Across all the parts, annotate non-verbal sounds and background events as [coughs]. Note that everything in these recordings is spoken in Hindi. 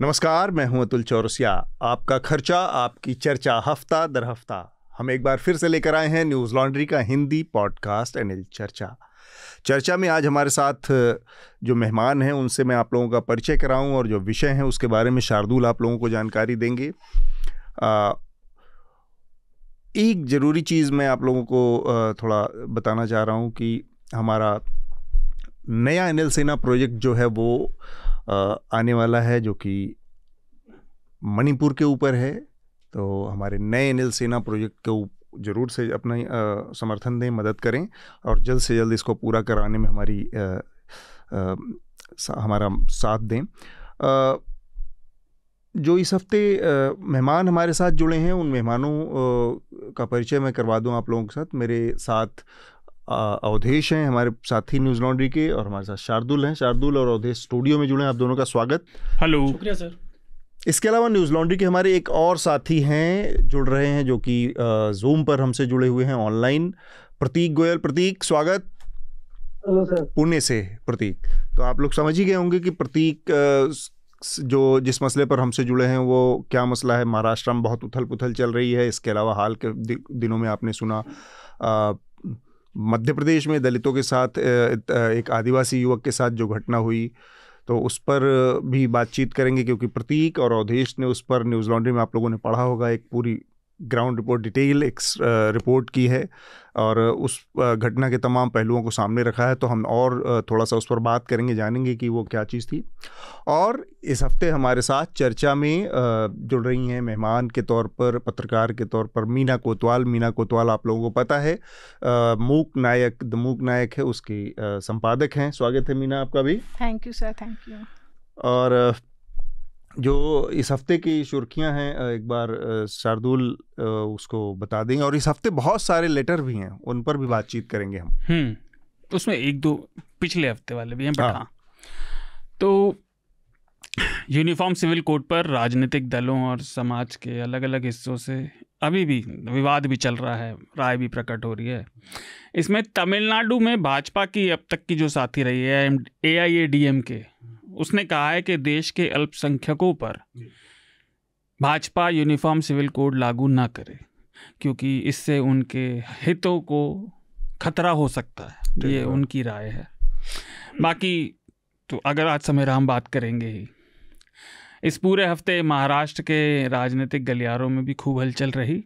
नमस्कार मैं हूं अतुल चौरसिया आपका खर्चा आपकी चर्चा हफ्ता दर हफ्ता हम एक बार फिर से लेकर आए हैं न्यूज़ लॉन्ड्री का हिंदी पॉडकास्ट एनएल चर्चा चर्चा में आज हमारे साथ जो मेहमान हैं उनसे मैं आप लोगों का परिचय कराऊं और जो विषय हैं उसके बारे में शार्दुल आप लोगों को जानकारी देंगे आ, एक ज़रूरी चीज़ मैं आप लोगों को थोड़ा बताना चाह रहा हूँ कि हमारा नया एन सेना प्रोजेक्ट जो है वो आने वाला है जो कि मणिपुर के ऊपर है तो हमारे नए एन सेना प्रोजेक्ट के ज़रूर से अपना समर्थन दें मदद करें और जल्द से जल्द इसको पूरा कराने में हमारी आ, आ, सा, हमारा साथ दें आ, जो इस हफ्ते मेहमान हमारे साथ जुड़े हैं उन मेहमानों का परिचय मैं करवा दूं आप लोगों के साथ मेरे साथ अवधेश हैं हमारे साथी न्यूज लॉन्ड्री के और हमारे साथ शार्दुल हैं शार्दुल और अवधेश स्टूडियो में जुड़े हैं आप दोनों का स्वागत हेलो शुक्रिया सर इसके अलावा न्यूज़ लॉन्ड्री के हमारे एक और साथी हैं जुड़ रहे हैं जो कि जूम पर हमसे जुड़े हुए हैं ऑनलाइन प्रतीक गोयल प्रतीक स्वागत सर पुणे से प्रतीक तो आप लोग समझ ही गए होंगे कि प्रतीक जो जिस मसले पर हमसे जुड़े हैं वो क्या मसला है महाराष्ट्र में बहुत उथल पुथल चल रही है इसके अलावा हाल के दिनों में आपने सुना मध्य प्रदेश में दलितों के साथ एक आदिवासी युवक के साथ जो घटना हुई तो उस पर भी बातचीत करेंगे क्योंकि प्रतीक और अवधेश ने उस पर न्यूज़ लॉन्ड्री में आप लोगों ने पढ़ा होगा एक पूरी ग्राउंड रिपोर्ट डिटेल एक रिपोर्ट की है और उस uh, घटना के तमाम पहलुओं को सामने रखा है तो हम और uh, थोड़ा सा उस पर बात करेंगे जानेंगे कि वो क्या चीज़ थी और इस हफ्ते हमारे साथ चर्चा में uh, जुड़ रही हैं मेहमान के तौर पर पत्रकार के तौर पर मीना कोतवाल मीना कोतवाल आप लोगों को पता है मूक नायक द मूक नायक है उसके संपादक हैं स्वागत है मीना आपका भी thank you sir thank you और जो इस हफ्ते की सुर्खियां हैं एक बार शार्दुल उसको बता देंगे और इस हफ्ते बहुत सारे लेटर भी हैं उन पर भी बातचीत करेंगे हम उसमें एक दो पिछले हफ्ते वाले भी हैं बट हाँ।, हाँ तो यूनिफॉर्म सिविल कोड पर राजनीतिक दलों और समाज के अलग अलग हिस्सों से अभी भी विवाद भी चल रहा है राय भी प्रकट हो रही है इसमें तमिलनाडु में भाजपा की अब तक की जो साथी रही है ए आई ए डी एम के उसने कहा है कि देश के अल्पसंख्यकों पर भाजपा यूनिफॉर्म सिविल कोड लागू ना करे क्योंकि इससे उनके हितों को खतरा हो सकता है ये उनकी राय है बाकी तो अगर आज समय राम बात करेंगे ही इस पूरे हफ्ते महाराष्ट्र के राजनीतिक गलियारों में भी खूब हलचल रही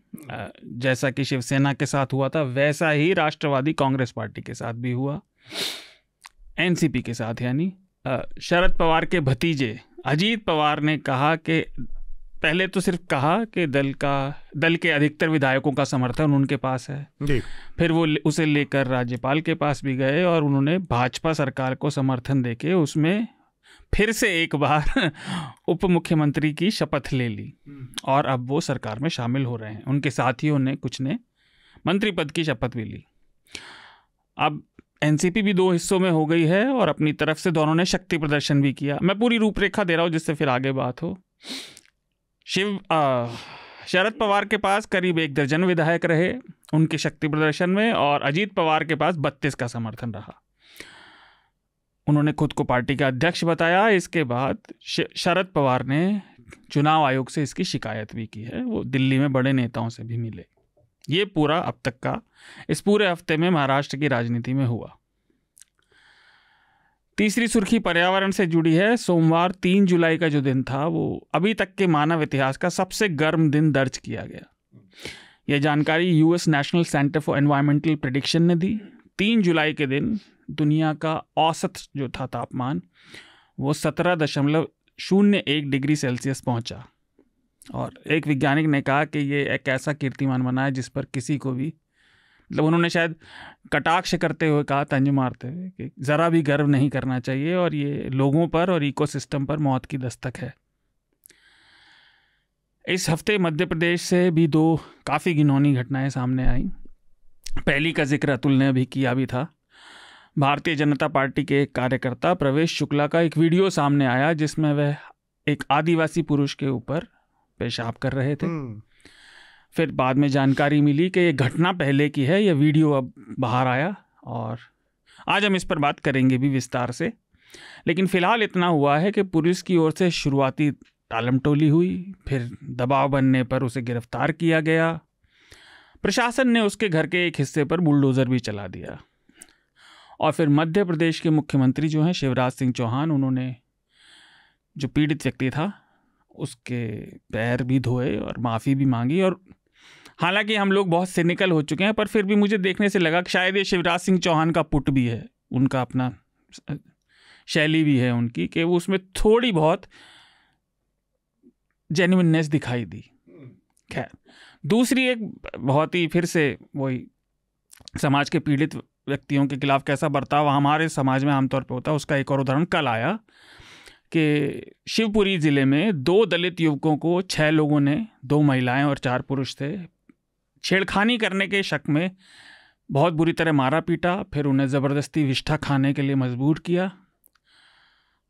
जैसा कि शिवसेना के साथ हुआ था वैसा ही राष्ट्रवादी कांग्रेस पार्टी के साथ भी हुआ एनसीपी के साथ यानी शरद पवार के भतीजे अजीत पवार ने कहा कि पहले तो सिर्फ कहा कि दल का दल के अधिकतर विधायकों का समर्थन उनके पास है फिर वो उसे लेकर राज्यपाल के पास भी गए और उन्होंने भाजपा सरकार को समर्थन देके उसमें फिर से एक बार [laughs] उप मुख्यमंत्री की शपथ ले ली हम्म। और अब वो सरकार में शामिल हो रहे हैं उनके साथियों ने कुछ ने मंत्री पद की शपथ भी ली अब एनसीपी भी दो हिस्सों में हो गई है और अपनी तरफ से दोनों ने शक्ति प्रदर्शन भी किया मैं पूरी रूपरेखा दे रहा हूँ जिससे फिर आगे बात हो शिव शरद पवार के पास करीब एक दर्जन विधायक रहे उनके शक्ति प्रदर्शन में और अजीत पवार के पास बत्तीस का समर्थन रहा उन्होंने खुद को पार्टी का अध्यक्ष बताया इसके बाद शरद पवार ने चुनाव आयोग से इसकी शिकायत भी की है वो दिल्ली में बड़े नेताओं से भी मिले ये पूरा अब तक का इस पूरे हफ्ते में महाराष्ट्र की राजनीति में हुआ तीसरी सुर्खी पर्यावरण से जुड़ी है सोमवार तीन जुलाई का जो दिन था वो अभी तक के मानव इतिहास का सबसे गर्म दिन दर्ज किया गया यह जानकारी US national centre for environmental prediction ने दी तीन जुलाई के दिन दुनिया का औसत जो था तापमान वो सत्रह दशमलव शून्य एक डिग्री सेल्सियस पहुंचा और एक वैज्ञानिक ने कहा कि ये एक ऐसा कीर्तिमान बना है जिस पर किसी को भी मतलब उन्होंने शायद कटाक्ष करते हुए कहा तंज मारते हुए कि ज़रा भी गर्व नहीं करना चाहिए और ये लोगों पर और इकोसिस्टम पर मौत की दस्तक है इस हफ्ते मध्य प्रदेश से भी दो काफ़ी घिनौनी घटनाएं सामने आई पहली का जिक्र अतुल ने अभी किया भी था भारतीय जनता पार्टी के एक कार्यकर्ता प्रवेश शुक्ला का एक वीडियो सामने आया जिसमें वह एक आदिवासी पुरुष के ऊपर पेशाब कर रहे थे हम्म। फिर बाद में जानकारी मिली कि ये घटना पहले की है ये वीडियो अब बाहर आया और आज हम इस पर बात करेंगे भी विस्तार से लेकिन फ़िलहाल इतना हुआ है कि पुलिस की ओर से शुरुआती टालम टोली हुई फिर दबाव बनने पर उसे गिरफ्तार किया गया प्रशासन ने उसके घर के एक हिस्से पर बुलडोज़र भी चला दिया और फिर मध्य प्रदेश के मुख्यमंत्री जो हैं शिवराज सिंह चौहान उन्होंने जो पीड़ित व्यक्ति था उसके पैर भी धोए और माफ़ी भी मांगी और हालांकि हम लोग बहुत सिनिकल हो चुके हैं पर फिर भी मुझे देखने से लगा कि शायद ये शिवराज सिंह चौहान का पुट भी है उनका अपना शैली भी है उनकी कि वो उसमें थोड़ी बहुत जेन्यस दिखाई दी खैर दूसरी एक बहुत ही फिर से वही समाज के पीड़ित व्यक्तियों के खिलाफ कैसा बर्ताव हमारे समाज में आमतौर पर होता है उसका एक और उदाहरण कल आया कि शिवपुरी ज़िले में दो दलित युवकों को छः लोगों ने दो महिलाएं और चार पुरुष थे छेड़खानी करने के शक में बहुत बुरी तरह मारा पीटा फिर उन्हें ज़बरदस्ती विष्ठा खाने के लिए मजबूर किया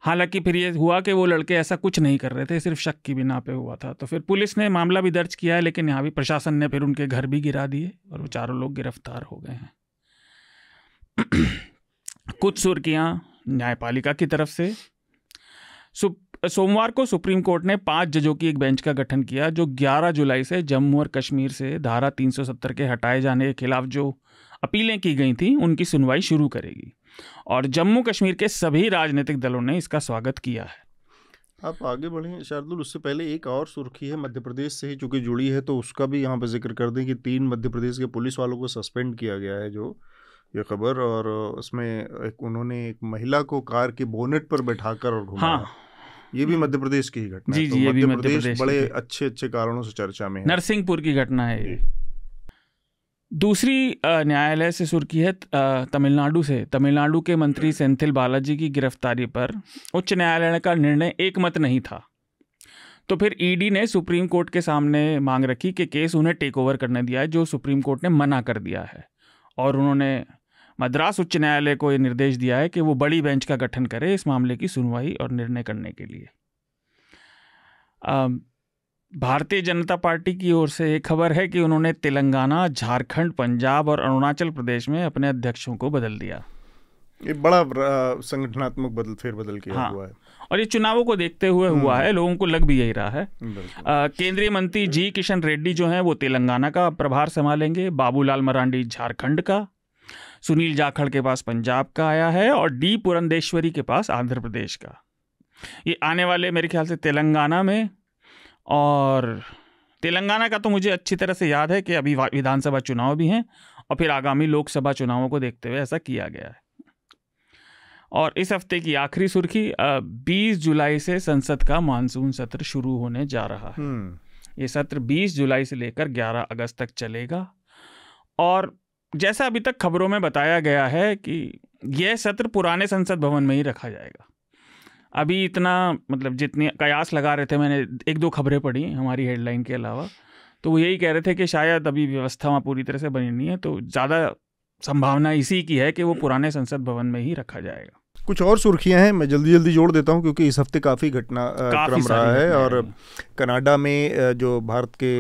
हालांकि फिर ये हुआ कि वो लड़के ऐसा कुछ नहीं कर रहे थे सिर्फ शक की बिना पे हुआ था तो फिर पुलिस ने मामला भी दर्ज किया है लेकिन यहाँ भी प्रशासन ने फिर उनके घर भी गिरा दिए और वो चारों लोग गिरफ्तार हो गए हैं [clears throat] कुछ सुर्खियाँ न्यायपालिका की तरफ से सोमवार को सुप्रीम कोर्ट ने पांच जजों की एक बेंच का गठन किया जो 11 जुलाई से जम्मू और कश्मीर से धारा 370 के हटाए जाने के खिलाफ जो अपीलें की गई थी उनकी सुनवाई शुरू करेगी और जम्मू कश्मीर के सभी राजनीतिक दलों ने इसका स्वागत किया है आप आगे बढ़ें शार्दुल उससे पहले एक और सुर्खी है मध्य प्रदेश से ही चूँकि जुड़ी है तो उसका भी यहाँ पर जिक्र कर दें कि तीन मध्य प्रदेश के पुलिस वालों को सस्पेंड किया गया है जो ये खबर और उसमें एक उन्होंने एक महिला को कार के बोनेट पर बैठाकर और घुमाया हाँ। ये भी मध्य प्रदेश की घटना जी, जी तो ये भी मध्य प्रदेश बड़े अच्छे अच्छे कारणों से चर्चा में है नरसिंहपुर की घटना है दूसरी न्यायालय से सुर्खी है तमिलनाडु से तमिलनाडु के मंत्री सेंथिल बालाजी की गिरफ्तारी पर उच्च न्यायालय का निर्णय एकमत नहीं था तो फिर ईडी ने सुप्रीम कोर्ट के सामने मांग रखी कि केस उन्हें टेक ओवर करने दिया है जो सुप्रीम कोर्ट ने मना कर दिया है और उन्होंने मद्रास उच्च न्यायालय को यह निर्देश दिया है कि वो बड़ी बेंच का गठन करे इस मामले की सुनवाई और निर्णय करने के लिए भारतीय जनता पार्टी की ओर से एक खबर है कि उन्होंने तेलंगाना झारखंड पंजाब और अरुणाचल प्रदेश में अपने अध्यक्षों को बदल दिया ये बड़ा संगठनात्मक बदल फिर बदल के हाँ, हुआ है और ये चुनावों को देखते हुए हम्म। हुआ है लोगों को लग भी यही रहा है केंद्रीय मंत्री जी किशन रेड्डी जो हैं वो तेलंगाना का प्रभार संभालेंगे बाबूलाल मरांडी झारखंड का सुनील जाखड़ के पास पंजाब का आया है और डी पुरंदेश्वरी के पास आंध्र प्रदेश का ये आने वाले मेरे ख्याल से तेलंगाना में और तेलंगाना का तो मुझे अच्छी तरह से याद है कि अभी विधानसभा चुनाव भी हैं और फिर आगामी लोकसभा चुनावों को देखते हुए ऐसा किया गया है और इस हफ्ते की आखिरी सुर्खी 20 जुलाई से संसद का मानसून सत्र शुरू होने जा रहा है हम्म। ये सत्र 20 जुलाई से लेकर 11 अगस्त तक चलेगा और जैसा अभी तक खबरों में बताया गया है कि यह सत्र पुराने संसद भवन में ही रखा जाएगा अभी इतना मतलब जितने कयास लगा रहे थे मैंने एक दो खबरें पढ़ी हमारी हेडलाइन के अलावा तो वो यही कह रहे थे कि शायद अभी व्यवस्था वहाँ पूरी तरह से बनी नहीं है तो ज़्यादा संभावना इसी की है कि वो पुराने संसद भवन में ही रखा जाएगा कुछ और सुर्खियां हैं मैं जल्दी जल्दी जोड़ देता हूं क्योंकि इस हफ्ते काफ़ी घटना क्रम रहा है और कनाडा में जो भारत के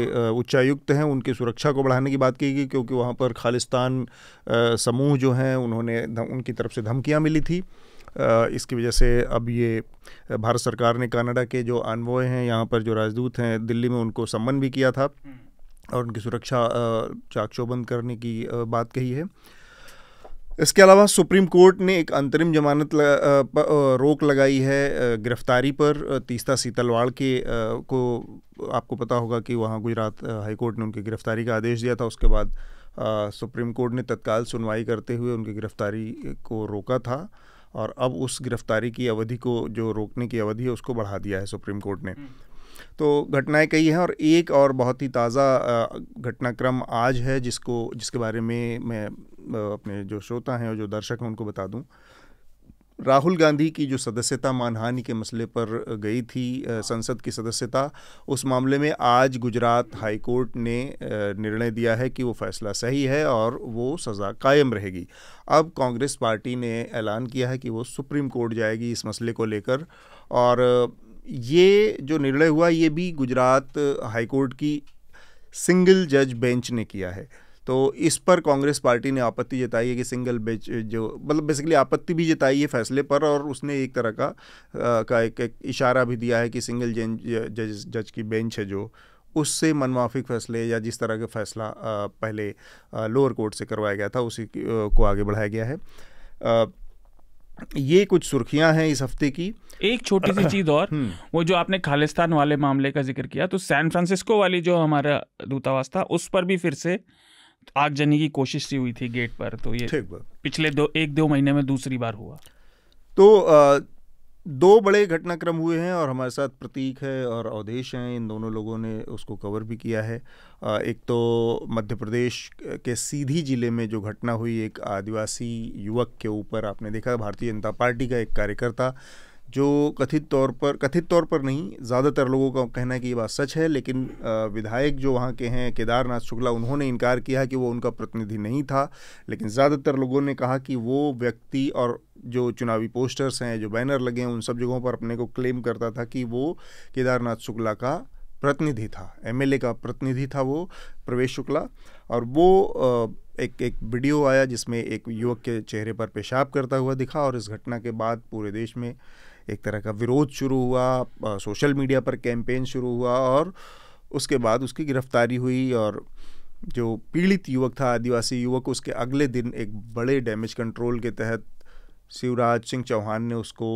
उच्चायुक्त हैं उनकी सुरक्षा को बढ़ाने की बात की गई क्योंकि वहाँ पर खालिस्तान समूह जो हैं उन्होंने उनकी तरफ से धमकियाँ मिली थी इसकी वजह से अब ये भारत सरकार ने कनाडा के जो आनवोय हैं यहाँ पर जो राजदूत हैं दिल्ली में उनको सम्मन भी किया था हम्म। और उनकी सुरक्षा चाक चौबंद करने की बात कही है इसके अलावा सुप्रीम कोर्ट ने एक अंतरिम जमानत लग, रोक लगाई है गिरफ्तारी पर तीस्ता सीतलवाड़ के को आपको पता होगा कि वहाँ गुजरात हाईकोर्ट ने उनकी गिरफ्तारी का आदेश दिया था उसके बाद सुप्रीम कोर्ट ने तत्काल सुनवाई करते हुए उनकी गिरफ्तारी को रोका था और अब उस गिरफ्तारी की अवधि को जो रोकने की अवधि है उसको बढ़ा दिया है सुप्रीम कोर्ट ने हम्म। तो घटनाएं कई हैं और एक और बहुत ही ताज़ा घटनाक्रम आज है जिसको जिसके बारे में मैं अपने जो श्रोता हैं और जो दर्शक हैं उनको बता दूं राहुल गांधी की जो सदस्यता मानहानि के मसले पर गई थी संसद की सदस्यता उस मामले में आज गुजरात हाई कोर्ट ने निर्णय दिया है कि वो फैसला सही है और वो सज़ा कायम रहेगी अब कांग्रेस पार्टी ने ऐलान किया है कि वो सुप्रीम कोर्ट जाएगी इस मसले को लेकर और ये जो निर्णय हुआ ये भी गुजरात हाईकोर्ट की सिंगल जज बेंच ने किया है तो इस पर कांग्रेस पार्टी ने आपत्ति जताई है कि सिंगल बेंच जो मतलब बेसिकली आपत्ति भी जताई है फैसले पर और उसने एक तरह का आ, का एक, एक इशारा भी दिया है कि सिंगल जज जज की बेंच है जो उससे मनमाफिक फैसले या जिस तरह का फैसला आ, पहले लोअर कोर्ट से करवाया गया था उसी को आगे बढ़ाया गया है आ, ये कुछ सुर्खियां हैं इस हफ्ते की एक छोटी सी [coughs] चीज और हम्म। वो जो आपने खालिस्तान वाले मामले का जिक्र किया तो सैन फ्रांसिस्को वाली जो हमारा दूतावास था उस पर भी फिर से आगजनी की कोशिश सी हुई थी गेट पर तो ये पिछले दो एक दो महीने में दूसरी बार हुआ तो आ, दो बड़े घटनाक्रम हुए हैं और हमारे साथ प्रतीक है और अवधेश हैं इन दोनों लोगों ने उसको कवर भी किया है एक तो मध्य प्रदेश के सीधी जिले में जो घटना हुई एक आदिवासी युवक के ऊपर आपने देखा भारतीय जनता पार्टी का एक कार्यकर्ता जो कथित तौर पर कथित तौर पर नहीं ज़्यादातर लोगों का कहना है कि ये बात सच है लेकिन विधायक जो वहाँ के हैं केदारनाथ शुक्ला उन्होंने इनकार किया कि वो उनका प्रतिनिधि नहीं था लेकिन ज़्यादातर लोगों ने कहा कि वो व्यक्ति और जो चुनावी पोस्टर्स हैं जो बैनर लगे हैं उन सब जगहों पर अपने को क्लेम करता था कि वो केदारनाथ शुक्ला का प्रतिनिधि था एमएलए का प्रतिनिधि था वो प्रवेश शुक्ला और वो एक एक वीडियो आया जिसमें एक युवक के चेहरे पर पेशाब करता हुआ दिखा और इस घटना के बाद पूरे देश में एक तरह का विरोध शुरू हुआ सोशल मीडिया पर कैंपेन शुरू हुआ और उसके बाद उसकी गिरफ्तारी हुई और जो पीड़ित युवक था आदिवासी युवक उसके अगले दिन एक बड़े डैमेज कंट्रोल के तहत शिवराज सिंह चौहान ने उसको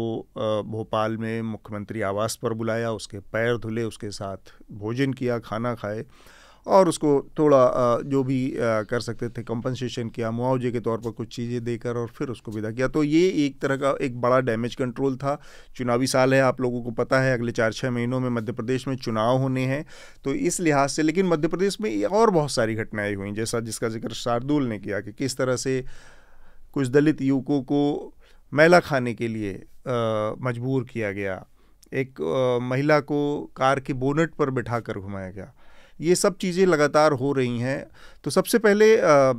भोपाल में मुख्यमंत्री आवास पर बुलाया उसके पैर धुले उसके साथ भोजन किया खाना खाए और उसको थोड़ा जो भी कर सकते थे कंपनसेशन किया मुआवजे के तौर पर कुछ चीज़ें देकर और फिर उसको विदा किया तो ये एक तरह का एक बड़ा डैमेज कंट्रोल था चुनावी साल है आप लोगों को पता है अगले चार छः महीनों में मध्य प्रदेश में चुनाव होने हैं तो इस लिहाज से लेकिन मध्य प्रदेश में और बहुत सारी घटनाएँ हुई जैसा जिसका जिक्र शार्दुल ने किया कि किस तरह से कुछ दलित युवकों को मैला खाने के लिए मजबूर किया गया एक महिला को कार के बोनट पर बिठाकर घुमाया गया ये सब चीज़ें लगातार हो रही हैं तो सबसे पहले आ,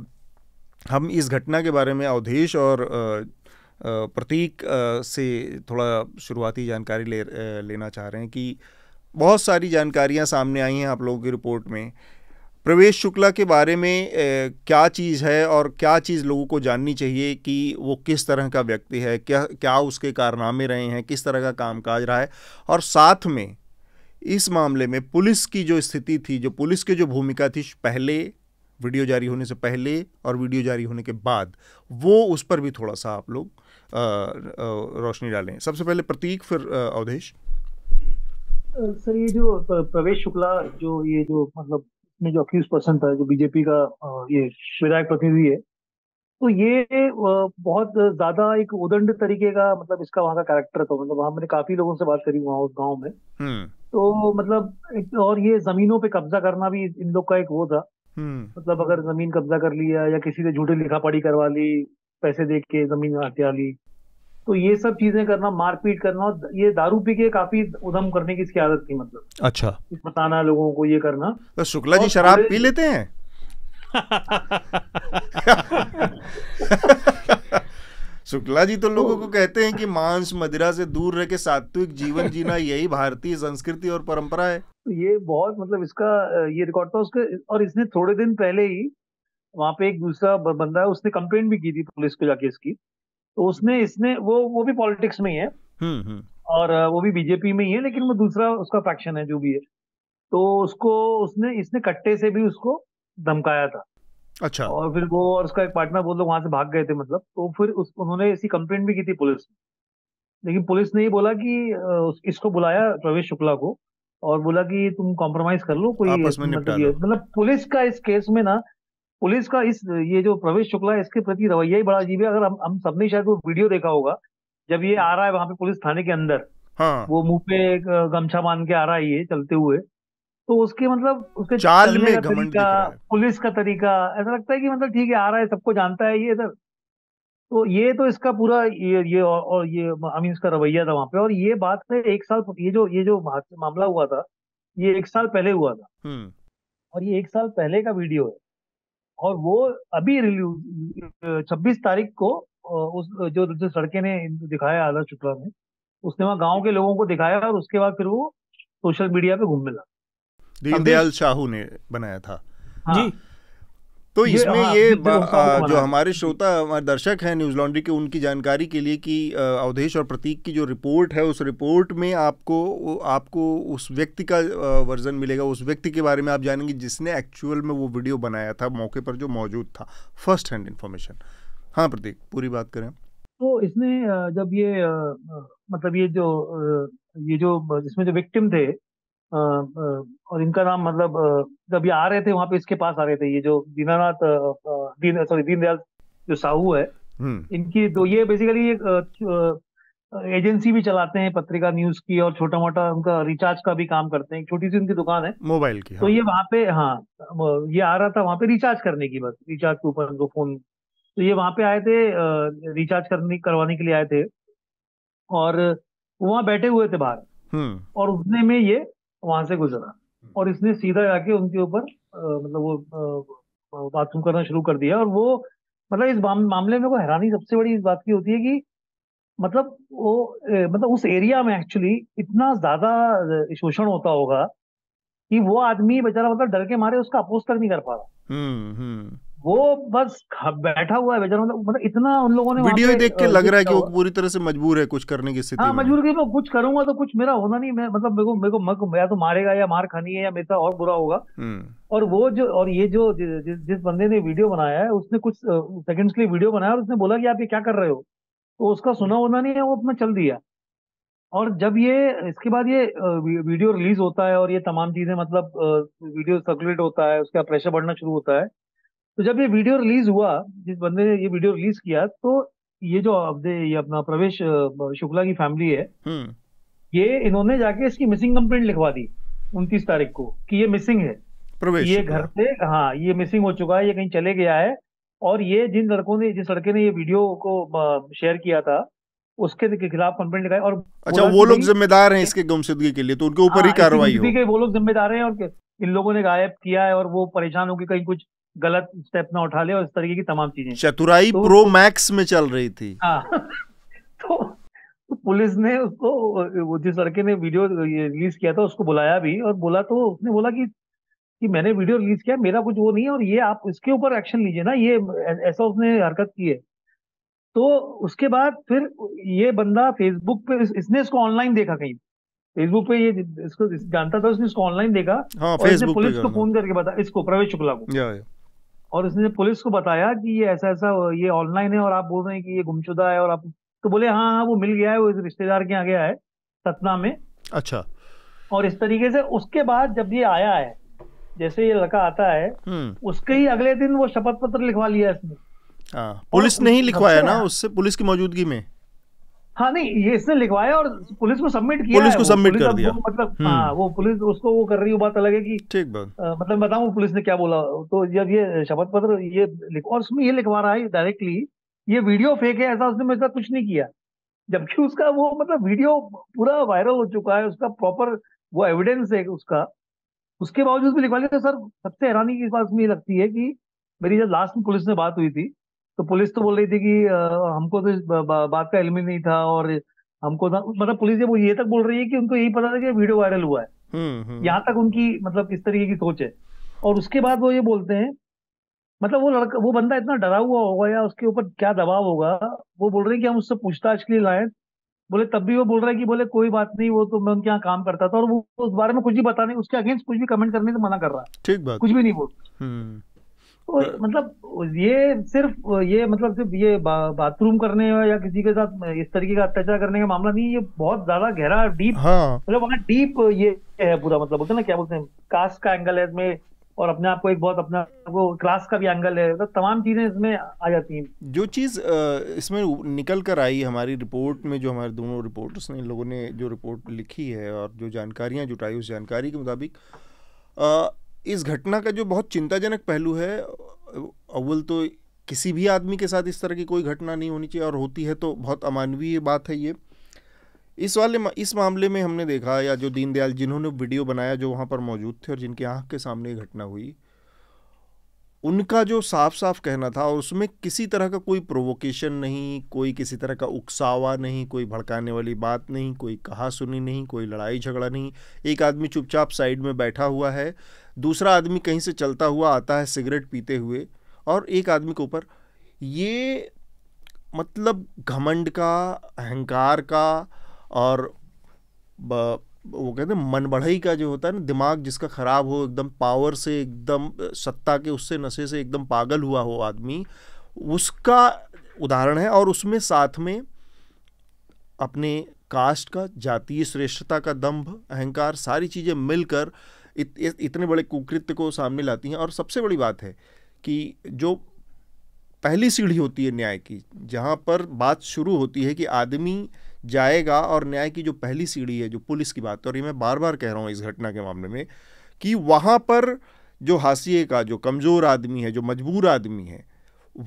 हम इस घटना के बारे में अवधेश और प्रतीक से थोड़ा शुरुआती जानकारी ले लेना चाह रहे हैं कि बहुत सारी जानकारियां सामने आई हैं आप लोगों की रिपोर्ट में प्रवेश शुक्ला के बारे में क्या चीज़ है और क्या चीज़ लोगों को जाननी चाहिए कि वो किस तरह का व्यक्ति है क्या क्या उसके कारनामे रहे हैं किस तरह का कामकाज रहा है और साथ में इस मामले में पुलिस की जो स्थिति थी जो पुलिस की जो भूमिका थी पहले वीडियो जारी होने से पहले और वीडियो जारी होने के बाद वो उस पर भी थोड़ा सा आप लोग रोशनी डालें सबसे पहले प्रतीक फिर अवधेश सर ये जो प्रवेश शुक्ला जो ये जो मतलब में जो अक्यूज पर्सन था जो बीजेपी का ये विधायक प्रतिनिधि है तो ये बहुत ज्यादा एक उदंड तरीके का मतलब इसका वहां का कैरेक्टर था मतलब वहां मैंने काफी लोगों से बात करी वहाँ उस गाँव में हम्म। तो मतलब और ये जमीनों पे कब्जा करना भी इन लोग का एक वो था हम्म। मतलब अगर जमीन कब्जा कर लिया या किसी ने झूठी लिखा पढ़ी करवा ली पैसे दे के जमीन हत्या ली तो ये सब चीजें करना मारपीट करना ये दारू पी के काफी उधम करने की इसकी आदत थी मतलब अच्छा बताना लोगों को ये करना तो शुक्ला जी शराब पी लेते हैं [laughs] [laughs] [laughs] शुक्ला जी तो लोगों तो को कहते हैं कि मांस मदिरा से दूर रह के सात्विक जीवन जीना यही भारतीय संस्कृति और परंपरा है तो ये बहुत मतलब इसका ये रिकॉर्ड था उसके और इसने थोड़े दिन पहले ही वहां पे एक दूसरा बंदा है उसने कंप्लेन भी की थी पुलिस को जाके इसकी तो उसने इसने वो वो भी पॉलिटिक्स में ही है हम्म, हम्म। और वो भी बीजेपी में ही है लेकिन वो दूसरा उसका फैक्शन है जो भी है तो उसको उसने इसने कट्टे से भी उसको धमकाया था अच्छा और फिर वो और उसका एक पार्टनर बोल लोग वहां से भाग गए थे मतलब तो फिर उस उन्होंने ऐसी कंप्लेन भी की थी पुलिस में लेकिन पुलिस ने ये बोला कि इसको बुलाया प्रवेश शुक्ला को और बोला कि तुम कॉम्प्रोमाइज कर लो कोई मतलब, मतलब पुलिस का इस केस में ना पुलिस का इस ये जो प्रवेश शुक्ला है इसके प्रति रवैया ही बड़ा अजीब है अगर हम हम सबने शायद वो वीडियो देखा होगा जब ये आ रहा है वहां पे पुलिस थाने के अंदर हाँ। वो मुंह पे गमछा बांध के आ रहा है ये चलते हुए तो उसके मतलब उसके चाल में तरीका पुलिस का तरीका ऐसा लगता है कि मतलब ठीक है आ रहा है सबको जानता है ये इधर तो ये तो इसका पूरा ये ये और, और ये मीन इसका रवैया था वहां पे और ये बात है एक साल ये जो ये जो मामला हुआ था ये एक साल पहले हुआ था हम्म। और ये एक साल पहले का वीडियो है और वो अभी रिलीज छब्बीस तारीख को उस जो जिस लड़के ने दिखाया आदर्श शुक्ला ने उसने वहां गांव के लोगों को दिखाया और उसके बाद फिर वो सोशल मीडिया पे घूम मिला दीनदयाल शाहू ने बनाया था हाँ। जी तो इसमें हाँ, ये, ये आ, जो हमारे श्रोता हमारे दर्शक हैं न्यूज लॉन्ड्री के उनकी जानकारी के लिए कि अवधेश और प्रतीक की जो रिपोर्ट है उस रिपोर्ट में आपको आपको उस व्यक्ति का वर्जन मिलेगा उस व्यक्ति के बारे में आप जानेंगे जिसने एक्चुअल में वो वीडियो बनाया था मौके पर जो मौजूद था फर्स्ट हैंड इन्फॉर्मेशन हाँ प्रतीक पूरी बात करें तो इसमें जब ये मतलब ये जो ये जो जिसमें जो विक्टिम थे और इनका नाम मतलब जब ये आ रहे थे वहां पे इसके पास आ रहे थे ये जो दीनानाथ दीन सॉरी दीनदयाल जो साहू है हम्म। इनकी तो ये बेसिकली एक एजेंसी भी चलाते हैं पत्रिका न्यूज की और छोटा मोटा उनका रिचार्ज का भी काम करते हैं छोटी सी उनकी दुकान है मोबाइल की तो ये हाँ। वहाँ पे हाँ ये आ रहा था वहाँ पे रिचार्ज करने की बस रिचार्ज के ऊपर उनको फोन तो ये वहाँ पे आए थे रिचार्ज करने करवाने के लिए आए थे और वहाँ बैठे हुए थे बाहर हम्म। और उतने में ये वहां से गुजरा हम्म। और इसने सीधा जाके उनके ऊपर मतलब वो बाथरूम करना शुरू कर दिया और वो मतलब इस मामले में को हैरानी सबसे बड़ी इस बात की होती है कि मतलब वो मतलब उस एरिया में एक्चुअली इतना ज्यादा शोषण होता होगा कि वो आदमी बेचारा मतलब डर के मारे उसका अपोज तक नहीं कर पा रहा हम्म, हम्म। वो बस बैठा हुआ है बेचारा मतलब, मतलब इतना उन लोगों ने वीडियो देख के लग रहा है कि वो पूरी तरह से मजबूर है कुछ करने की स्थिति हाँ मजबूर की मैं कुछ करूंगा तो कुछ मेरा होना नहीं मैं मतलब मेरे को मेरे को मक, या तो मारेगा या मार खानी है या मेरा और बुरा होगा हम्म। और वो जो और ये जो जिस जिस बंदे ने वीडियो बनाया है उसने कुछ सेकंड्स के लिए वीडियो बनाया और उसने बोला कि आप ये क्या कर रहे हो तो उसका सुना होना नहीं है वो अपना चल दिया और जब ये इसके बाद ये वीडियो रिलीज होता है और ये तमाम चीजें मतलब वीडियो सर्कुलेट होता है उसका प्रेशर बढ़ना शुरू होता है तो जब ये वीडियो रिलीज हुआ जिस बंदे ने ये वीडियो रिलीज किया तो ये जो ये अपना प्रवेश शुक्ला की फैमिली है हम्म। ये इन्होंने जाके इसकी मिसिंग कंप्लेंट लिखवा दी उनतीस तारीख को कि ये मिसिंग है प्रवेश ये घर से हाँ ये मिसिंग हो चुका है ये कहीं चले गया है और ये जिन लड़कों ने जिस लड़के ने ये वीडियो को शेयर किया था उसके खिलाफ कंप्लेंट लिखाई और अच्छा वो लोग जिम्मेदार हैं इसके गुमशुदगी के लिए तो उनके ऊपर ही हाँ, कार्रवाई हो वो लोग जिम्मेदार हैं और इन लोगों ने गायब किया है और वो परेशान होकर कहीं कुछ गलत स्टेप ना उठा ले और इस तरीके की तमाम चीजें चतुराई तो, प्रो मैक्स में चल रही थी हाँ [laughs] तो, तो पुलिस ने उसको जिस लड़के ने वीडियो रिलीज किया था उसको बुलाया भी और बोला तो उसने बोला कि कि मैंने वीडियो रिलीज किया मेरा कुछ वो नहीं है और ये आप इसके ऊपर एक्शन लीजिए ना ये ऐसा उसने हरकत की है तो उसके बाद फिर ये बंदा फेसबुक पे इसने इसको ऑनलाइन देखा कहीं फेसबुक पे ये इसको जानता था उसने इसको ऑनलाइन देखा हाँ, और इसने पुलिस को फोन करके बता इसको प्रवेश शुक्ला को और उसने पुलिस को बताया कि ये ऐसा ऐसा ये ऑनलाइन है और आप बोल रहे हैं कि ये गुमशुदा है और आप तो बोले हाँ हाँ वो मिल गया है वो इस रिश्तेदार के यहाँ गया है सतना में अच्छा और इस तरीके से उसके बाद जब ये आया है जैसे ये लड़का आता है हम्म। उसके ही अगले दिन वो शपथ पत्र लिखवा लिया इसने हाँ, पुलिस ने ही लिखवाया ना उससे पुलिस की मौजूदगी में हाँ नहीं ये इसने लिखवाया और पुलिस को सबमिट किया पुलिस को सबमिट कर दिया मतलब हम्म। हाँ वो पुलिस उसको वो कर रही वो बात अलग है कि ठीक बात मतलब बताऊ पुलिस ने क्या बोला तो जब ये शपथ पत्र ये और उसमें ये लिखवा रहा है डायरेक्टली ये वीडियो फेक है ऐसा उसने मेरे साथ कुछ नहीं किया जबकि उसका वो मतलब वीडियो पूरा वायरल हो चुका है उसका प्रॉपर वो एविडेंस है उसका उसके बावजूद भी लिखवा लिया तो सर सबसे हैरानी की बात मुझे लगती है कि मेरी जब लास्ट में पुलिस ने बात हुई थी तो पुलिस तो बोल रही थी कि हमको तो इस बात का इलम ही नहीं था और हमको मतलब पुलिस जब ये तक बोल रही है कि उनको यही पता था कि वीडियो वायरल हुआ है हम्म, हम्म। यहाँ तक उनकी मतलब इस तरीके की सोच है और उसके बाद वो ये बोलते हैं मतलब वो लड़का वो बंदा इतना डरा हुआ होगा या उसके ऊपर क्या दबाव होगा वो बोल रहे हैं कि हम उससे पूछताछ के लिए लाए बोले तब भी वो बोल रहा है कि बोले कोई बात नहीं वो तो मैं उनके यहाँ काम करता था और वो उस बारे में कुछ भी बता नहीं उसके अगेंस्ट कुछ भी कमेंट करने से मना कर रहा है ठीक बात कुछ भी नहीं बोल हम्म। हाँ। मतलब ये सिर्फ ये मतलब सिर्फ ये बा, बाथरूम करने या किसी के साथ इस तरीके का अत्याचार करने का मामला नहीं ये बहुत ज्यादा गहरा डीप हाँ। मतलब वहाँ डीप ये है पूरा मतलब बोलते ना क्या बोलते हैं कास्ट का एंगल है इसमें और अपने आप को एक बहुत अपना वो क्लास का भी एंगल है तो तमाम चीज़ें इसमें आ जाती हैं जो चीज़ इसमें निकल कर आई हमारी रिपोर्ट में जो हमारे दोनों रिपोर्टर्स ने लोगों ने जो रिपोर्ट लिखी है और जो जानकारियाँ जुटाई उस जानकारी के मुताबिक इस घटना का जो बहुत चिंताजनक पहलू है अव्वल तो किसी भी आदमी के साथ इस तरह की कोई घटना नहीं होनी चाहिए और होती है तो बहुत अमानवीय बात है ये इस वाले इस मामले में हमने देखा या जो दीनदयाल जिन्होंने वीडियो बनाया जो वहाँ पर मौजूद थे और जिनकी आँख के सामने घटना हुई उनका जो साफ साफ कहना था और उसमें किसी तरह का कोई प्रोवोकेशन नहीं कोई किसी तरह का उकसावा नहीं कोई भड़काने वाली बात नहीं कोई कहा सुनी नहीं कोई लड़ाई झगड़ा नहीं एक आदमी चुपचाप साइड में बैठा हुआ है दूसरा आदमी कहीं से चलता हुआ आता है सिगरेट पीते हुए और एक आदमी के ऊपर ये मतलब घमंड का अहंकार का और ब, वो कहते हैं मन बढ़ई का जो होता है ना दिमाग जिसका ख़राब हो एकदम पावर से एकदम सत्ता के उससे नशे से एकदम पागल हुआ हो आदमी उसका उदाहरण है और उसमें साथ में अपने कास्ट का जातीय श्रेष्ठता का दंभ अहंकार सारी चीज़ें मिलकर इत, इतने बड़े कुकृत्य को सामने लाती हैं और सबसे बड़ी बात है कि जो पहली सीढ़ी होती है न्याय की जहाँ पर बात शुरू होती है कि आदमी जाएगा और न्याय की जो पहली सीढ़ी है जो पुलिस की बात है और ये मैं बार बार कह रहा हूँ इस घटना के मामले में कि वहाँ पर जो हाशिए का जो कमज़ोर आदमी है जो मजबूर आदमी है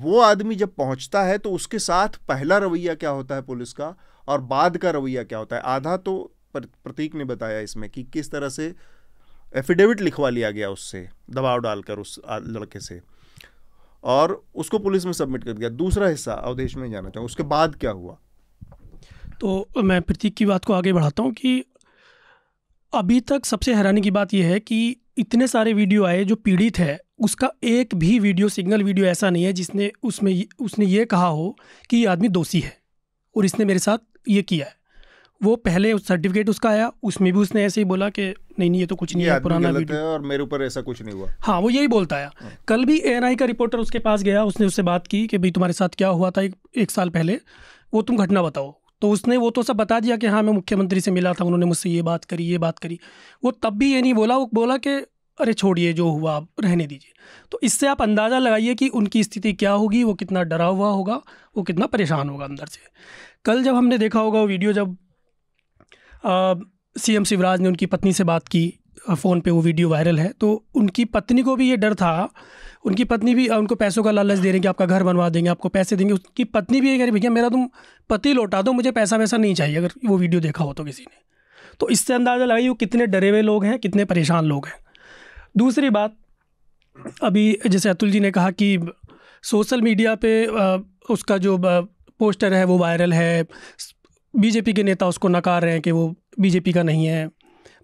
वो आदमी जब पहुंचता है तो उसके साथ पहला रवैया क्या होता है पुलिस का और बाद का रवैया क्या होता है आधा तो प्रतीक ने बताया इसमें कि किस तरह से एफिडेविट लिखवा लिया गया उससे दबाव डालकर उस लड़के से और उसको पुलिस में सबमिट कर दिया दूसरा हिस्सा अवधेश में जाना चाहूँ उसके बाद क्या हुआ तो मैं प्रतीक की बात को आगे बढ़ाता हूँ कि अभी तक सबसे हैरानी की बात यह है कि इतने सारे वीडियो आए जो पीड़ित है उसका एक भी वीडियो सिग्नल वीडियो ऐसा नहीं है जिसने उसमें उसने ये कहा हो कि ये आदमी दोषी है और इसने मेरे साथ ये किया है वो पहले सर्टिफिकेट उसका आया उसमें भी उसने ऐसे ही बोला कि नहीं नहीं ये तो कुछ नहीं है पुराना वीडियो है और मेरे ऊपर ऐसा कुछ नहीं हुआ हाँ वो यही बोलता आया हाँ। कल भी ए का रिपोर्टर उसके पास गया उसने उससे बात की कि भाई तुम्हारे साथ क्या हुआ था एक, एक साल पहले वो तुम घटना बताओ तो उसने वो तो सब बता दिया कि हाँ मैं मुख्यमंत्री से मिला था उन्होंने मुझसे ये बात करी ये बात करी वो तब भी ये नहीं बोला वो बोला कि अरे छोड़िए जो हुआ आप रहने दीजिए तो इससे आप अंदाज़ा लगाइए कि उनकी स्थिति क्या होगी वो कितना डरा हुआ होगा वो कितना परेशान होगा अंदर से कल जब हमने देखा होगा वो वीडियो जब सीएम शिवराज ने उनकी पत्नी से बात की फ़ोन पे वो वीडियो वायरल है तो उनकी पत्नी को भी ये डर था उनकी पत्नी भी उनको पैसों का लालच दे रहे हैं कि आपका घर बनवा देंगे आपको पैसे देंगे उसकी पत्नी भी ये कह रही भैया मेरा तुम पति लौटा दो मुझे पैसा वैसा नहीं चाहिए अगर वो वीडियो देखा हो तो किसी ने तो इससे अंदाज़ा लगाइए वो कितने डरे हुए लोग हैं कितने परेशान लोग हैं दूसरी बात अभी जैसे अतुल जी ने कहा कि सोशल मीडिया पे उसका जो पोस्टर है वो वायरल है बीजेपी के नेता उसको नकार रहे हैं कि वो बीजेपी का नहीं है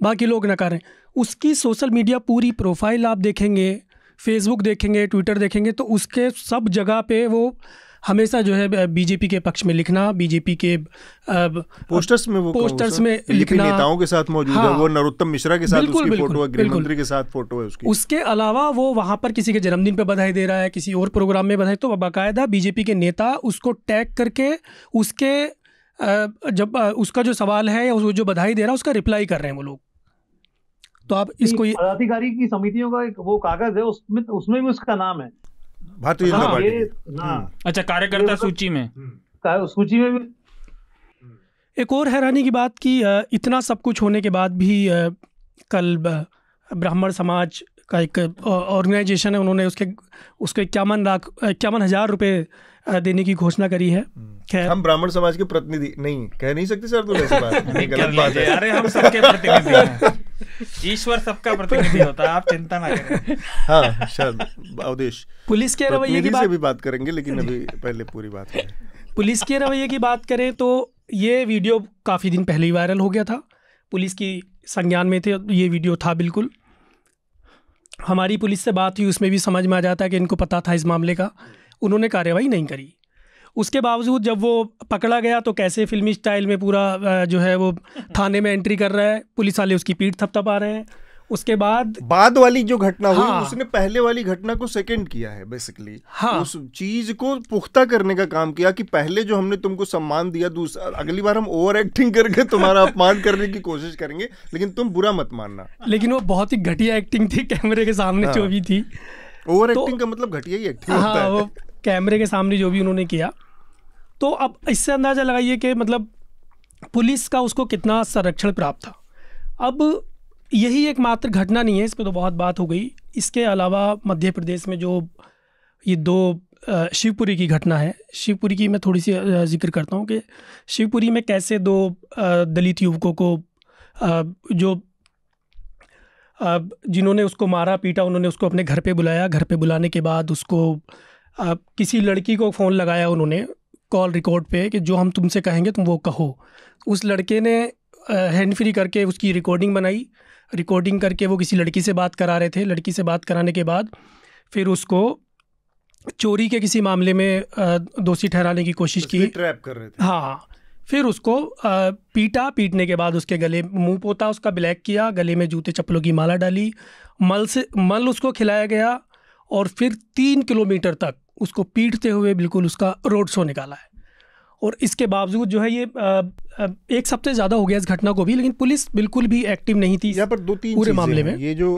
बाकी लोग नकार रहे हैं उसकी सोशल मीडिया पूरी प्रोफाइल आप देखेंगे फेसबुक देखेंगे ट्विटर देखेंगे तो उसके सब जगह पे वो हमेशा जो है बीजेपी के पक्ष में लिखना बीजेपी के पोस्टर्स में वो पोस्टर्स में लिखना नेताओं के साथ मौजूद हाँ, है वो नरोत्तम मिश्रा के साथ उसकी फोटो है गृह मंत्री के साथ फोटो है उसकी उसके अलावा वो वहाँ पर किसी के जन्मदिन पे बधाई दे रहा है किसी और प्रोग्राम में बधाई तो बाकायदा बीजेपी के नेता उसको टैग करके उसके जब उसका जो सवाल है या जो बधाई दे रहा है उसका रिप्लाई कर रहे हैं वो लोग तो आप इसको पदाधिकारी की समितियों का एक वो कागज है उसमें उसमें भी उसका नाम है भारतीय जनता हाँ, पार्टी हाँ। हम्म। अच्छा कार्यकर्ता सूची में हम्म। सूची में भी हम्म। एक और हैरानी की बात कि इतना सब कुछ होने के बाद भी कल ब्राह्मण समाज का एक ऑर्गेनाइजेशन है उन्होंने उसके उसको इक्यावन लाख इक्यावन हज़ार रुपये देने की घोषणा करी है हम्म। खैर हम ब्राह्मण समाज के प्रतिनिधि नहीं कह नहीं सकते सर तुम ऐसी बात [laughs] बात है अरे हम सबके प्रतिनिधि हैं [laughs] ईश्वर सबका प्रतिनिधि होता है आप चिंता ना करें [laughs] हाँ शायद अवधेश पुलिस के रवैये की बात भी बात करेंगे लेकिन अभी पहले पूरी बात करें पुलिस के रवैये की बात करें तो ये वीडियो काफ़ी दिन पहले ही वायरल हो गया था पुलिस की संज्ञान में थे ये वीडियो था बिल्कुल हमारी पुलिस से बात हुई उसमें भी समझ में आ जाता है कि इनको पता था इस मामले का उन्होंने कार्रवाई नहीं करी उसके बावजूद जब वो पकड़ा गया तो कैसे फिल्मी स्टाइल में पूरा जो है वो थाने में एंट्री कर रहा है पुलिस वाले उसकी पीठ थपथपा रहे हैं उसके बाद बाद वाली जो घटना हाँ, हुई उसने पहले वाली घटना को सेकंड किया है बेसिकली हाँ, उस चीज को पुख्ता करने का काम किया कि पहले जो हमने तुमको सम्मान दिया दूसरा अगली बार हम ओवर एक्टिंग करके तुम्हारा अपमान करने की कोशिश करेंगे लेकिन तुम बुरा मत मानना लेकिन वो बहुत ही घटिया एक्टिंग थी कैमरे के सामने हाँ, जो भी थी ओवर एक्टिंग तो का मतलब घटिया ही एक्टिंग होता हाँ, वो कैमरे के सामने जो भी उन्होंने किया तो अब इससे अंदाजा लगाइए कि मतलब पुलिस का उसको कितना संरक्षण प्राप्त था अब यही एक मात्र घटना नहीं है इस पर तो बहुत बात हो गई इसके अलावा मध्य प्रदेश में जो ये दो शिवपुरी की घटना है शिवपुरी की मैं थोड़ी सी जिक्र करता हूँ कि शिवपुरी में कैसे दो दलित युवकों को जो जिन्होंने उसको मारा पीटा उन्होंने उसको अपने घर पे बुलाया घर पे बुलाने के बाद उसको किसी लड़की को फ़ोन लगाया उन्होंने कॉल रिकॉर्ड पे कि जो हम तुमसे कहेंगे तुम वो कहो उस लड़के ने हैंड फ्री करके उसकी रिकॉर्डिंग बनाई रिकॉर्डिंग करके वो किसी लड़की से बात करा रहे थे लड़की से बात कराने के बाद फिर उसको चोरी के किसी मामले में दोषी ठहराने की कोशिश तो की ट्रैप कर रहे थे हाँ, हाँ। फिर उसको पीटा पीटने के बाद उसके गले मुंह पोता उसका ब्लैक किया गले में जूते चप्पलों की माला डाली मल से मल उसको खिलाया गया और फिर तीन किलोमीटर तक उसको पीटते हुए बिल्कुल उसका रोड शो निकाला है और इसके बावजूद जो है ये आ, एक सबसे ज़्यादा हो गया इस घटना को भी लेकिन पुलिस बिल्कुल भी एक्टिव नहीं थी पर दो तीन पूरे मामले में ये जो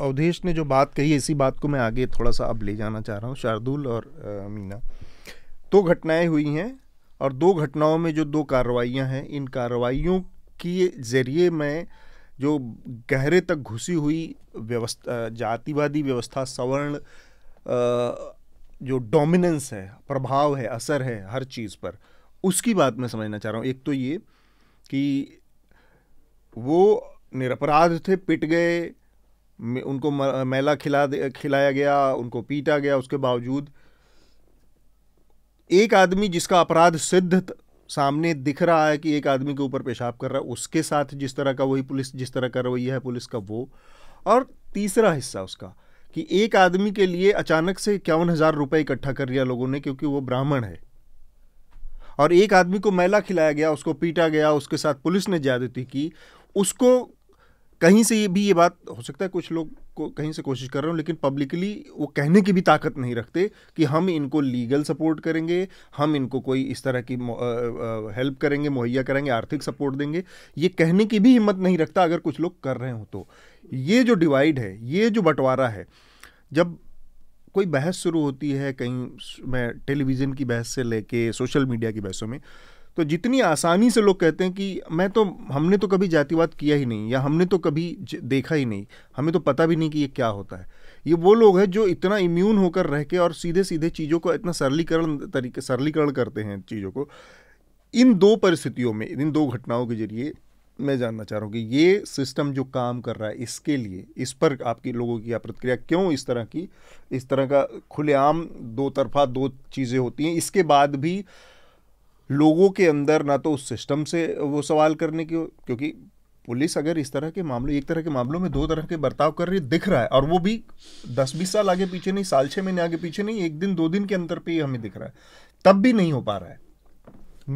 अवधेश ने जो बात कही इसी बात को मैं आगे थोड़ा सा अब ले जाना चाह रहा हूँ शार्दुल और मीना दो घटनाएं हुई हैं और दो घटनाओं में जो दो कार्रवाइयाँ हैं इन कार्रवाइयों के ज़रिए मैं जो गहरे तक घुसी हुई व्यवस्था जातिवादी व्यवस्था सवर्ण जो डोमिनेंस है प्रभाव है असर है हर चीज़ पर उसकी बात मैं समझना चाह रहा हूँ एक तो ये कि वो निरपराध थे पिट गए उनको मैला खिला खिलाया गया उनको पीटा गया उसके बावजूद एक आदमी जिसका अपराध सिद्ध सामने दिख रहा है कि एक आदमी के ऊपर पेशाब कर रहा है उसके साथ जिस तरह का वही पुलिस जिस तरह का रवैया है पुलिस का वो और तीसरा हिस्सा उसका कि एक आदमी के लिए अचानक से इक्यावन हज़ार रुपये इकट्ठा कर लिया लोगों ने क्योंकि वो ब्राह्मण है और एक आदमी को मैला खिलाया गया उसको पीटा गया उसके साथ पुलिस ने ज्यादती की उसको कहीं से ये भी ये बात हो सकता है कुछ लोग को कहीं से कोशिश कर रहे हो लेकिन पब्लिकली वो कहने की भी ताकत नहीं रखते कि हम इनको लीगल सपोर्ट करेंगे हम इनको कोई इस तरह की हेल्प करेंगे मुहैया करेंगे आर्थिक सपोर्ट देंगे ये कहने की भी हिम्मत नहीं रखता अगर कुछ लोग कर रहे हो तो ये जो डिवाइड है ये जो बंटवारा है जब कोई बहस शुरू होती है कहीं मैं टेलीविज़न की बहस से लेके सोशल मीडिया की बहसों में तो जितनी आसानी से लोग कहते हैं कि मैं तो हमने तो कभी जातिवाद किया ही नहीं या हमने तो कभी देखा ही नहीं हमें तो पता भी नहीं कि ये क्या होता है ये वो लोग हैं जो इतना इम्यून होकर रह के और सीधे सीधे चीज़ों को इतना सरलीकरण तरीके सरलीकरण करते हैं चीज़ों को इन दो परिस्थितियों में इन दो घटनाओं के जरिए मैं जानना चाह रहा हूँ कि ये सिस्टम जो काम कर रहा है इसके लिए इस पर आपकी लोगों की प्रतिक्रिया क्यों इस तरह की इस तरह का खुलेआम दो तरफा दो चीज़ें होती हैं इसके बाद भी लोगों के अंदर ना तो उस सिस्टम से वो सवाल करने की क्योंकि पुलिस अगर इस तरह के मामले एक तरह के मामलों में दो तरह के बर्ताव कर रही दिख रहा है और वो भी दस बीस साल आगे पीछे नहीं साल छः महीने आगे पीछे नहीं एक दिन दो दिन के अंतर पर ही हमें दिख रहा है तब भी नहीं हो पा रहा है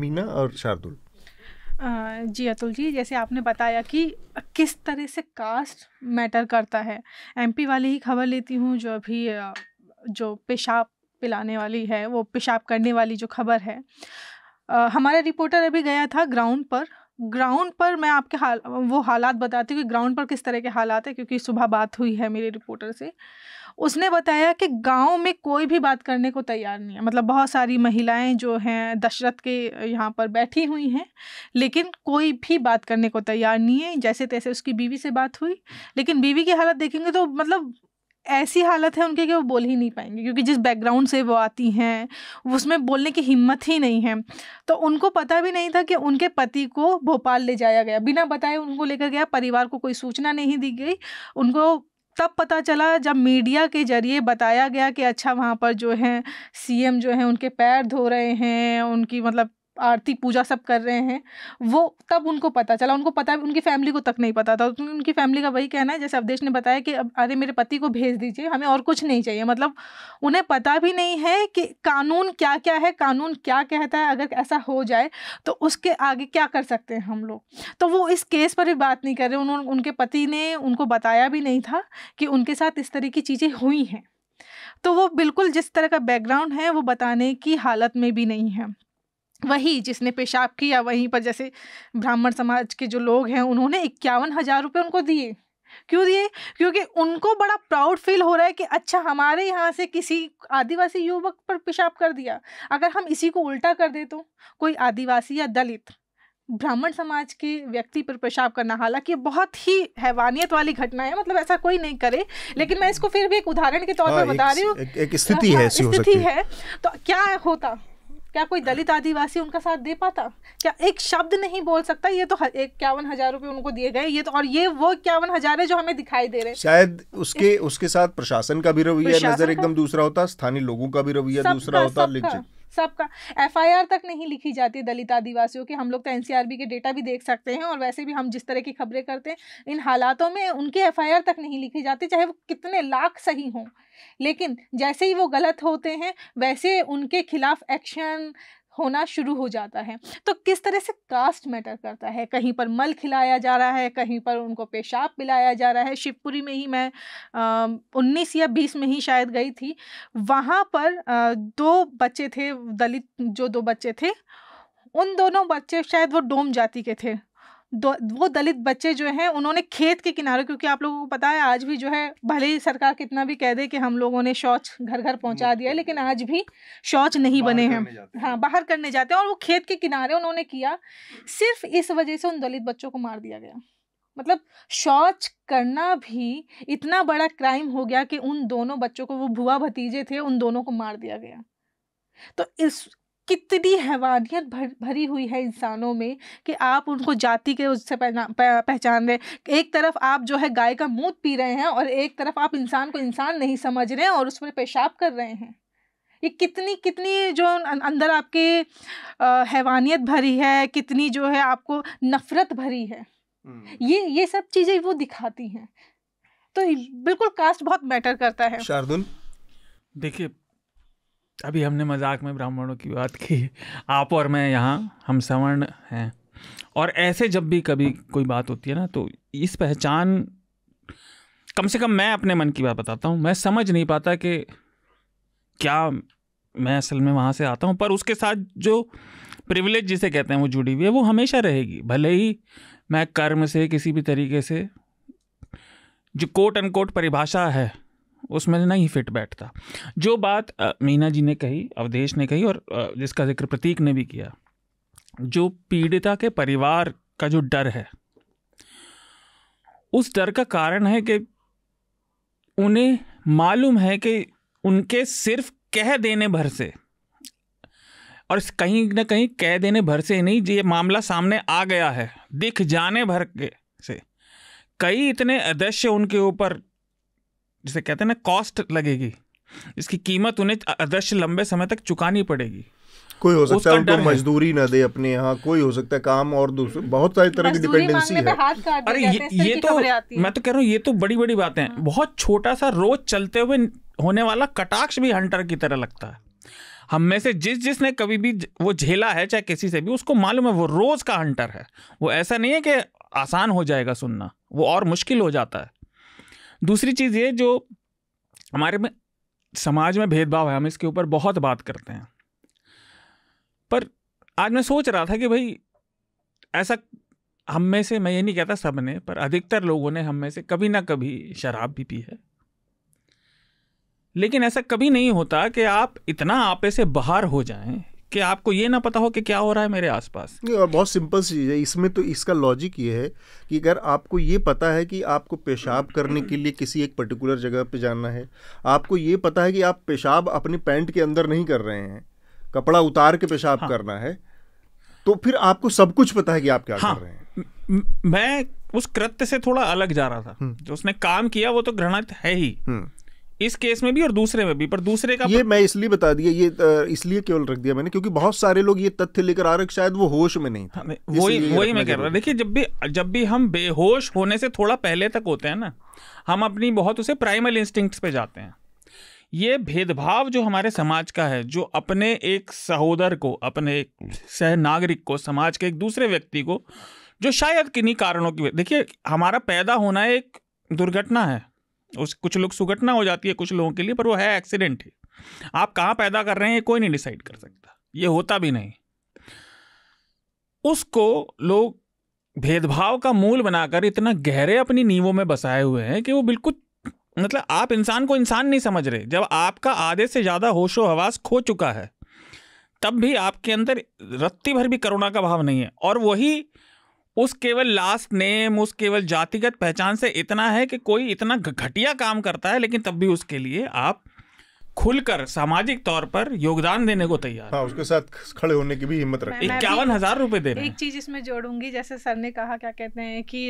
मीना और शार्दुल जी अतुल जी जैसे आपने बताया कि किस तरह से कास्ट मैटर करता है एमपी वाली ही खबर लेती हूँ जो अभी जो पेशाब पिलाने वाली है वो पेशाब करने वाली जो खबर है हमारा रिपोर्टर अभी गया था ग्राउंड पर ग्राउंड पर मैं आपके हाल वो हालात बताती हूँ कि ग्राउंड पर किस तरह के हालात है क्योंकि सुबह बात हुई है मेरे रिपोर्टर से उसने बताया कि गांव में कोई भी बात करने को तैयार नहीं है मतलब बहुत सारी महिलाएं जो हैं दशरथ के यहाँ पर बैठी हुई हैं लेकिन कोई भी बात करने को तैयार नहीं है जैसे तैसे उसकी बीवी से बात हुई लेकिन बीवी की हालत देखेंगे तो मतलब ऐसी हालत है उनके कि वो बोल ही नहीं पाएंगे क्योंकि जिस बैकग्राउंड से वो आती हैं उसमें बोलने की हिम्मत ही नहीं है तो उनको पता भी नहीं था कि उनके पति को भोपाल ले जाया गया बिना बताए उनको लेकर गया परिवार को कोई सूचना नहीं दी गई उनको तब पता चला जब मीडिया के जरिए बताया गया कि अच्छा वहाँ पर जो है सीएम जो है उनके पैर धो रहे हैं उनकी मतलब आरती पूजा सब कर रहे हैं वो तब उनको पता चला उनको पता उनकी फैमिली को तक नहीं पता था तो उनकी फैमिली का वही कहना है जैसे अवधेश ने बताया कि अब अरे मेरे पति को भेज दीजिए हमें और कुछ नहीं चाहिए मतलब उन्हें पता भी नहीं है कि कानून क्या क्या है कानून क्या कहता है अगर ऐसा हो जाए तो उसके आगे क्या कर सकते हैं हम लोग तो वो इस केस पर भी बात नहीं कर रहे उन्होंने उनके पति ने उनको बताया भी नहीं था कि उनके साथ इस तरह की चीज़ें हुई हैं तो वो बिल्कुल जिस तरह का बैकग्राउंड है वो बताने की हालत में भी नहीं है वही जिसने पेशाब किया वहीं पर जैसे ब्राह्मण समाज के जो लोग हैं उन्होंने इक्यावन हज़ार रुपये उनको दिए क्यों दिए क्योंकि उनको बड़ा प्राउड फील हो रहा है कि अच्छा हमारे यहाँ से किसी आदिवासी युवक पर पेशाब कर दिया अगर हम इसी को उल्टा कर दे तो कोई आदिवासी या दलित ब्राह्मण समाज के व्यक्ति पर पेशाब करना हालांकि बहुत ही हैवानियत वाली घटना है मतलब ऐसा कोई नहीं करे लेकिन मैं इसको फिर भी एक उदाहरण के तौर पर हाँ, बता रही हूँ एक, एक स्थिति है हाँ, स्थिति है तो क्या होता क्या कोई दलित आदिवासी उनका साथ दे पाता क्या एक शब्द नहीं बोल सकता ये तो इक्यावन हजार रुपये उनको दिए गए ये तो और ये वो इक्यावन हजार है जो हमें दिखाई दे रहे हैं शायद उसके उसके साथ प्रशासन का भी रवैया नजर एकदम दूसरा होता स्थानीय लोगों का भी रवैया दूसरा होता लेकिन सबका एफआईआर तक नहीं लिखी जाती है दलित आदिवासियों की हम लोग तो एनसीआरबी के डेटा भी देख सकते हैं और वैसे भी हम जिस तरह की खबरें करते हैं इन हालातों में उनकी एफ तक नहीं लिखी जाती चाहे वो कितने लाख सही हों लेकिन जैसे ही वो गलत होते हैं वैसे उनके खिलाफ एक्शन होना शुरू हो जाता है तो किस तरह से कास्ट मैटर करता है कहीं पर मल खिलाया जा रहा है कहीं पर उनको पेशाब पिलाया जा रहा है शिवपुरी में ही मैं उन्नीस या बीस में ही शायद गई थी वहाँ पर आ, दो बच्चे थे दलित जो दो बच्चे थे उन दोनों बच्चे शायद वो डोम जाति के थे वो दलित बच्चे जो हैं उन्होंने खेत के किनारे क्योंकि आप लोगों को पता है आज भी जो है भले ही सरकार कितना भी कह दे कि हम लोगों ने शौच घर घर पहुंचा दिया लेकिन आज भी शौच नहीं बने हैं हाँ बाहर करने जाते हैं और वो खेत के किनारे उन्होंने किया सिर्फ इस वजह से उन दलित बच्चों को मार दिया गया मतलब शौच करना भी इतना बड़ा क्राइम हो गया कि उन दोनों बच्चों को वो भुआ भतीजे थे उन दोनों को मार दिया गया तो इस कितनी हैवानियत भर भरी हुई है इंसानों में कि आप उनको जाति के उससे पहचान रहे एक तरफ आप जो है गाय का मूत पी रहे हैं और एक तरफ आप इंसान को इंसान नहीं समझ रहे हैं और उस पर पेशाब कर रहे हैं ये कितनी कितनी जो अं, अंदर आपकी हैवानियत भरी है कितनी जो है आपको नफ़रत भरी है ये ये सब चीज़ें वो दिखाती हैं तो बिल्कुल कास्ट बहुत मैटर करता है शार्दुल देखिए अभी हमने मजाक में ब्राह्मणों की बात की आप और मैं यहाँ हम सवर्ण हैं और ऐसे जब भी कभी कोई बात होती है ना तो इस पहचान कम से कम मैं अपने मन की बात बताता हूँ मैं समझ नहीं पाता कि क्या मैं असल में वहाँ से आता हूँ पर उसके साथ जो प्रिविलेज जिसे कहते हैं वो जुड़ी हुई है वो हमेशा रहेगी भले ही मैं कर्म से किसी भी तरीके से जो कोट अनकोट परिभाषा है उसमें नहीं फिट बैठता जो बात मीना जी ने कही अवधेश ने कही और जिसका जिक्र प्रतीक ने भी किया जो पीड़िता के परिवार का जो डर है उस डर का कारण है कि उन्हें मालूम है कि उनके सिर्फ कह देने भर से और कहीं ना कहीं कह देने भर से ही नहीं ये मामला सामने आ गया है दिख जाने भर के से कई इतने अदृश्य उनके ऊपर जिसे कहते हैं ना कॉस्ट लगेगी इसकी कीमत उन्हें अदृश्य लंबे समय तक चुकानी पड़ेगी कोई हो सकता है उनको मजदूरी ना दे अपने यहाँ कोई हो सकता है काम और दूसरे बहुत सारी तरह की डिपेंडेंसी है अरे ये, ये तो मैं तो कह रहा हूँ ये तो बड़ी बड़ी बातें हैं हाँ। बहुत छोटा सा रोज चलते हुए होने वाला कटाक्ष भी हंटर की तरह लगता है हम में से जिस जिसने कभी भी वो झेला है चाहे किसी से भी उसको मालूम है वो रोज का हंटर है वो ऐसा नहीं है कि आसान हो जाएगा सुनना वो और मुश्किल हो जाता है दूसरी चीज़ ये जो हमारे में समाज में भेदभाव है हम इसके ऊपर बहुत बात करते हैं पर आज मैं सोच रहा था कि भाई ऐसा हम में से मैं ये नहीं कहता सब ने पर अधिकतर लोगों ने हम में से कभी ना कभी शराब भी पी है लेकिन ऐसा कभी नहीं होता कि आप इतना आपे से बाहर हो जाएं कि आपको ये ना पता हो कि क्या हो रहा है मेरे आसपास बहुत सिंपल चीज़ है इसमें तो इसका लॉजिक ये है कि अगर आपको ये पता है कि आपको पेशाब करने के लिए किसी एक पर्टिकुलर जगह पे जाना है आपको ये पता है कि आप पेशाब अपने पैंट के अंदर नहीं कर रहे हैं कपड़ा उतार के पेशाब हाँ। करना है तो फिर आपको सब कुछ पता है कि आप क्या हाँ। कर रहे हैं मैं उस कृत्य से थोड़ा अलग जा रहा था हम्म। जो उसने काम किया वो तो घृणित है ही हम्म। इस केस में भी और दूसरे में भी पर दूसरे का ये पर... मैं इसलिए बता दिया ये इसलिए केवल रख दिया मैंने क्योंकि बहुत सारे लोग ये तथ्य लेकर आ रहे शायद वो होश में नहीं था हाँ, वही वही मैं कह रहा हूँ देखिए जब भी जब भी हम बेहोश होने से थोड़ा पहले तक होते हैं ना हम अपनी बहुत उसे प्राइमल इंस्टिंक्ट्स पे जाते हैं ये भेदभाव जो हमारे समाज का है जो अपने एक सहोदर को अपने एक सह नागरिक को समाज के एक दूसरे व्यक्ति को जो शायद किन्हीं कारणों की देखिए हमारा पैदा होना एक दुर्घटना है उस कुछ लोग सुगटना हो जाती है कुछ लोगों के लिए पर वो है एक्सीडेंट है आप कहाँ पैदा कर रहे हैं कोई नहीं डिसाइड कर सकता ये होता भी नहीं उसको लोग भेदभाव का मूल बनाकर इतना गहरे अपनी नींवों में बसाए हुए हैं कि वो बिल्कुल मतलब आप इंसान को इंसान नहीं समझ रहे जब आपका आधे से ज़्यादा होशो हवास खो चुका है तब भी आपके अंदर रत्ती भर भी करुणा का भाव नहीं है और वही उस केवल लास्ट नेम उस केवल जातिगत पहचान से इतना है कि कोई इतना घटिया काम करता है लेकिन तब भी उसके लिए आप खुलकर सामाजिक तौर पर योगदान देने को तैयार हाँ, उसके साथ खड़े होने की भी हिम्मत रखते इक्यावन हजार रूपए दे एक चीज इसमें जोड़ूंगी जैसे सर ने कहा क्या कहते हैं कि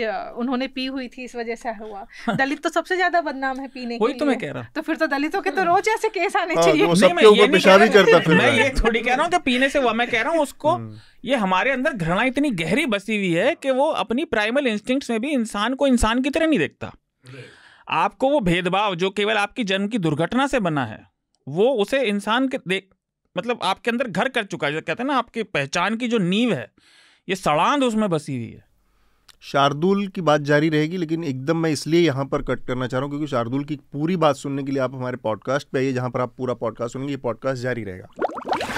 उन्होंने पी हुई थी इस वजह से हुआ हाँ। दलित तो सबसे ज्यादा बदनाम है पीने वही तो मैं कह रहा तो फिर तो दलितों के तो हाँ। रोज ऐसे केस आने हाँ, तो चाहिए मैं ये थोड़ी कह रहा हूँ पीने से हुआ मैं कह रहा हूँ उसको [laughs] हम्म। ये हमारे अंदर घृणा इतनी गहरी बसी हुई है कि वो अपनी प्राइमल इंस्टिंक्ट्स में भी इंसान को इंसान की तरह नहीं देखता आपको वो भेदभाव जो केवल आपकी जन्म की दुर्घटना से बना है वो उसे इंसान के देख मतलब आपके अंदर घर कर चुका है जैसे कहते हैं ना आपकी पहचान की जो नींव है ये सड़ांध उसमें बसी हुई है शार्दुल की बात जारी रहेगी लेकिन एकदम मैं इसलिए यहाँ पर कट करना चाह रहा हूँ क्योंकि शार्दुल की पूरी बात सुनने के लिए आप हमारे पॉडकास्ट पे आइए जहाँ पर आप पूरा पॉडकास्ट सुनेंगे ये पॉडकास्ट जारी रहेगा